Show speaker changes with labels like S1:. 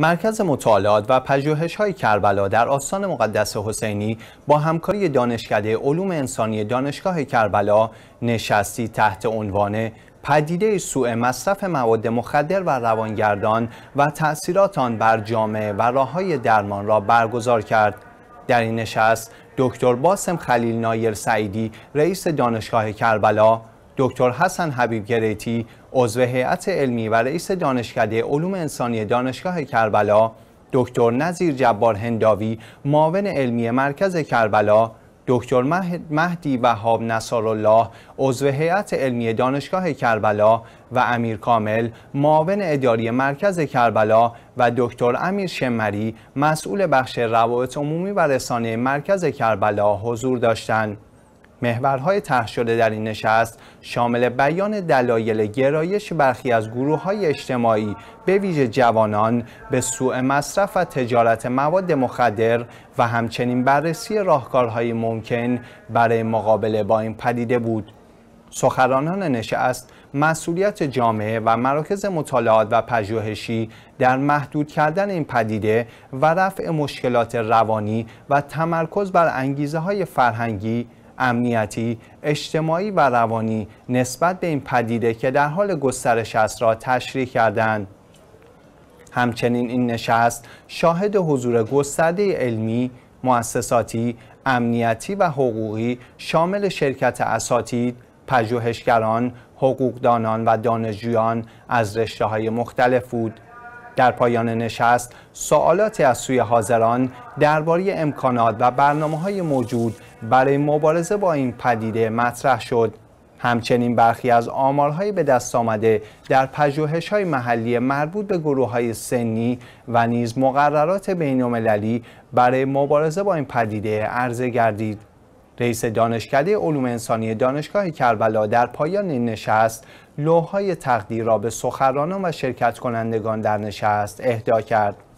S1: مرکز مطالعات و پژوهش های کربلا در آستان مقدس حسینی با همکاری دانشکده علوم انسانی دانشگاه کربلا نشستی تحت عنوان پدیده سوء مصرف مواد مخدر و روانگردان و تأثیرات آن بر جامعه و راه های درمان را برگزار کرد. در این نشست دکتر باسم خلیل نایر سعیدی رئیس دانشگاه کربلا دکتر حسن حبیب گریتی عضو هیئت علمی و رئیس دانشکده علوم انسانی دانشگاه کربلا دکتر نظیر جبار هنداوی معاون علمی مرکز کربلا دکتر مهدی وهاب نصارالله عضو هیئت علمی دانشگاه کربلا و امیر کامل معاون اداری مرکز کربلا و دکتر امیر شمری مسئول بخش روابط عمومی و رسانه مرکز کربلا حضور داشتند محورهای طرح شده در این نشست شامل بیان دلایل گرایش برخی از گروه های اجتماعی به ویژه جوانان به سوء مصرف و تجارت مواد مخدر و همچنین بررسی راهکارهای ممکن برای مقابله با این پدیده بود. سخرانان نشست مسئولیت جامعه و مراکز مطالعات و پژوهشی در محدود کردن این پدیده و رفع مشکلات روانی و تمرکز بر انگیزه های فرهنگی امنیتی، اجتماعی و روانی نسبت به این پدیده که در حال گسترش است را تشریح کردند. همچنین این نشست شاهد حضور گسترده علمی، مؤسساتی، امنیتی و حقوقی شامل شرکت اساتید، پژوهشگران، حقوقدانان و دانشجویان از رشته های مختلف بود. در پایان نشست سوالاتی از سوی حاضران درباره امکانات و برنامه های موجود برای مبارزه با این پدیده مطرح شد همچنین برخی از آمارهایی به دست آمده در پجوهش های محلی مربوط به گروه های سنی و نیز مقررات بین برای مبارزه با این پدیده عرضه گردید. رئیس دانشکده علوم انسانی دانشگاه کربلا در پایان این نشست لوهای تقدیر را به سخرانان و شرکت کنندگان در نشست اهدا کرد.